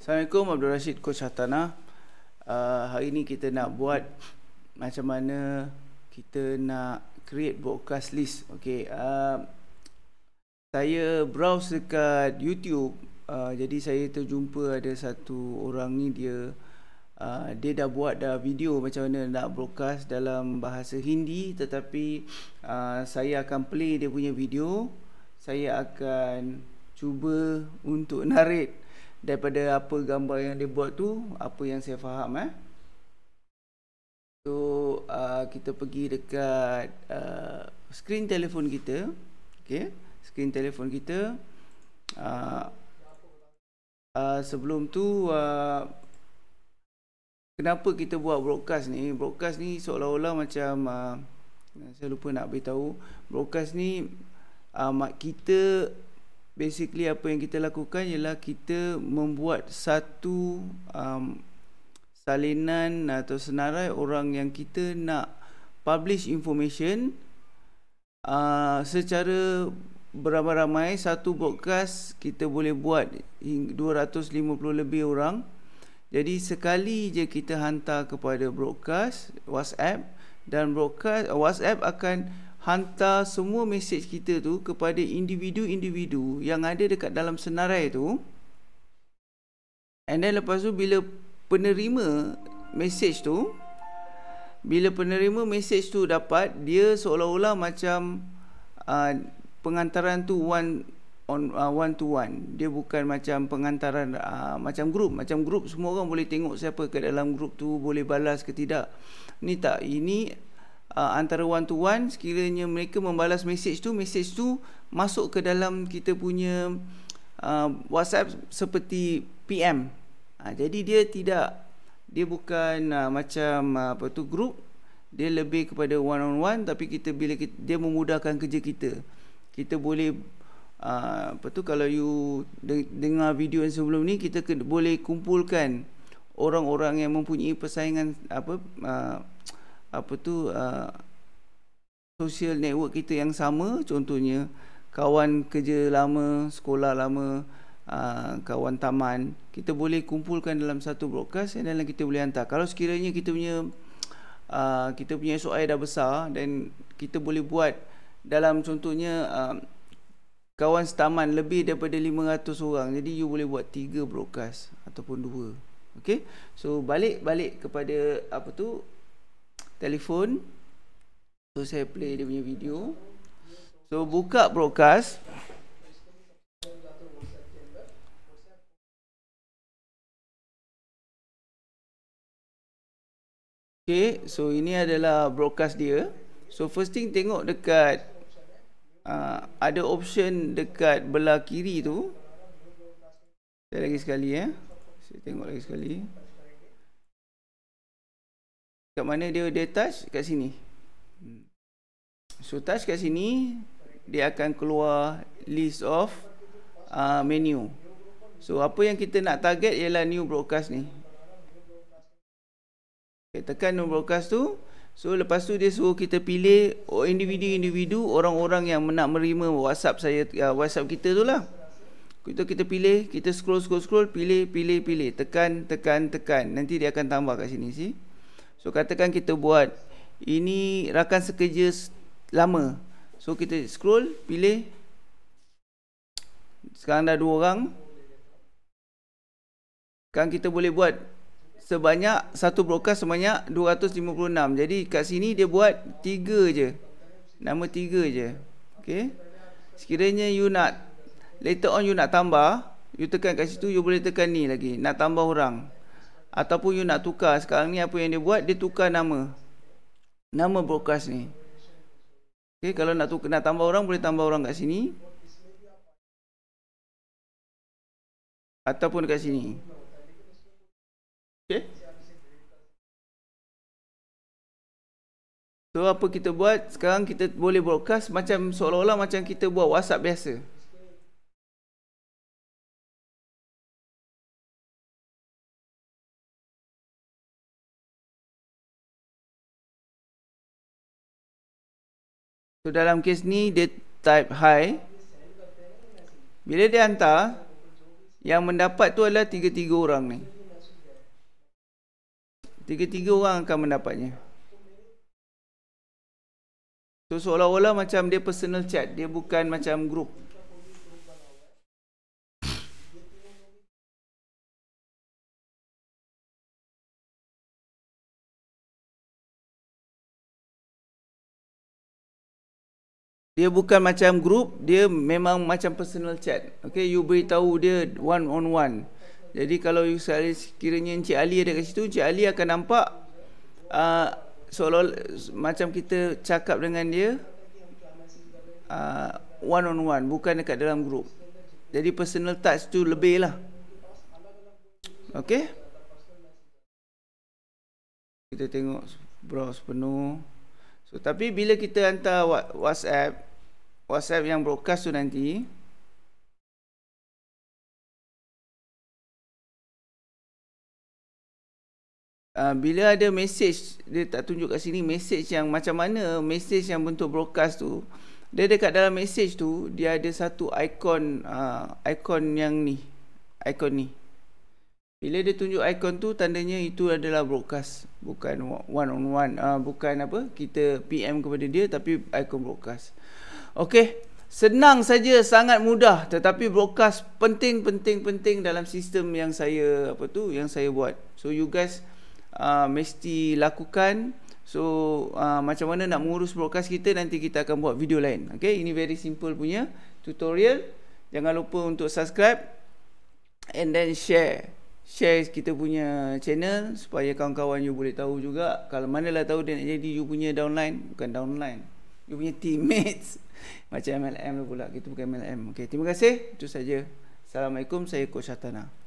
Assalamualaikum Abdul Rashid Coach Hartana uh, ah, Hari ini kita nak buat Macam mana Kita nak create broadcast list Okay uh, ah, Saya browse dekat Youtube uh, Jadi saya terjumpa ada satu orang ni Dia uh, Dia dah buat dah video macam mana nak broadcast Dalam bahasa Hindi Tetapi uh, saya akan play Dia punya video Saya akan cuba Untuk narrate daripada apa gambar yang dia buat tu apa yang saya faham eh so uh, kita pergi dekat uh, screen telefon kita okey screen telefon kita uh, uh, sebelum tu uh, kenapa kita buat broadcast ni broadcast ni seolah-olah macam uh, saya lupa nak beritahu broadcast ni uh, kita basically apa yang kita lakukan ialah kita membuat satu um, salinan atau senarai orang yang kita nak publish information uh, secara beramai-ramai satu broadcast kita boleh buat 250 lebih orang jadi sekali je kita hantar kepada broadcast WhatsApp dan broadcast WhatsApp akan hantar semua mesej kita tu kepada individu-individu yang ada dekat dalam senarai tu and then lepas tu bila penerima mesej tu bila penerima mesej tu dapat dia seolah-olah macam uh, pengantaran tu one on uh, one to one dia bukan macam pengantaran uh, macam group, macam group semua orang boleh tengok siapa kat dalam group tu boleh balas ke tidak ni tak ini uh, antara one to one sekiranya mereka membalas message tu message tu masuk ke dalam kita punya uh, WhatsApp seperti PM uh, ah, jadi dia tidak dia bukan uh, macam uh, apa tu group dia lebih kepada one on one tapi kita bila kita, dia memudahkan kerja kita kita boleh uh, apa tu kalau you de- dengar video yang sebelum ni kita boleh kumpulkan orang-orang yang mempunyai persaingan apa uh, apa tu uh, social network kita yang sama contohnya kawan kerja lama sekolah lama uh, kawan taman kita boleh kumpulkan dalam satu broadcast dan dalam kita boleh hantar kalau sekiranya kita punya uh, kita punya SOI dah besar dan kita boleh buat dalam contohnya uh, kawan setaman lebih daripada 500 orang jadi you boleh buat 3 broadcast ataupun 2 Okay, so balik-balik kepada apa tu telefon so saya play dia punya video so buka broadcast Okay, so ini adalah broadcast dia so first thing tengok dekat uh, ada option dekat belah kiri tu saya lagi sekali ya eh. saya tengok lagi sekali kat mana dia dia touch kat sini so touch kat sini dia akan keluar list of uh, menu so apa yang kita nak target ialah new broadcast ni okay, tekan new broadcast tu so lepas tu dia suruh kita pilih individu-individu orang-orang yang nak menerima whatsapp saya uh, whatsapp kita tu lah kita kita pilih kita scroll scroll scroll pilih pilih pilih tekan tekan tekan nanti dia akan tambah kat sini see? So katakan kita buat ini rakan sekerja lama. So kita scroll pilih sekarang dah dua orang. Kan kita boleh buat sebanyak satu broadcast sebanyak 256. Jadi kat sini dia buat tiga je. Nama tiga je. Okey. Sekiranya you nak later on you nak tambah, you tekan kat situ you boleh tekan ni lagi nak tambah orang ataupun you nak tukar sekarang ni apa yang dia buat dia tukar nama nama brokas ni okay, kalau nak tukar nak tambah orang boleh tambah orang kat sini ataupun dekat sini Okay. So apa kita buat sekarang kita boleh broadcast macam seolah-olah macam kita buat WhatsApp biasa. So dalam kes ni dia type hi Bila dia hantar Yang mendapat tu adalah tiga-tiga orang ni Tiga-tiga orang akan mendapatnya So seolah-olah macam dia personal chat Dia bukan macam group dia bukan macam group dia memang macam personal chat okay you beritahu dia one on one jadi kalau you sekali sekiranya Encik Ali ada kat situ Encik Ali akan nampak uh, seolah macam kita cakap dengan dia uh, one on one bukan dekat dalam group jadi personal touch tu lebih lah okay kita tengok browse penuh so, tapi bila kita hantar whatsapp WhatsApp yang broadcast tu nanti Uh, bila ada message dia tak tunjuk kat sini message yang macam mana message yang bentuk broadcast tu dia dekat dalam message tu dia ada satu icon uh, icon yang ni icon ni bila dia tunjuk icon tu tandanya itu adalah broadcast bukan one on one uh, bukan apa kita PM kepada dia tapi icon broadcast Okey, senang saja sangat mudah tetapi broadcast penting-penting-penting dalam sistem yang saya apa tu yang saya buat. So you guys uh, mesti lakukan. So uh, macam mana nak mengurus broadcast kita nanti kita akan buat video lain. Okey, ini very simple punya tutorial. Jangan lupa untuk subscribe and then share share kita punya channel supaya kawan-kawan you boleh tahu juga kalau manalah tahu dia nak jadi you punya downline bukan downline you punya teammates macam MLM tu pula kita bukan MLM okey terima kasih itu saja assalamualaikum saya coach Hatana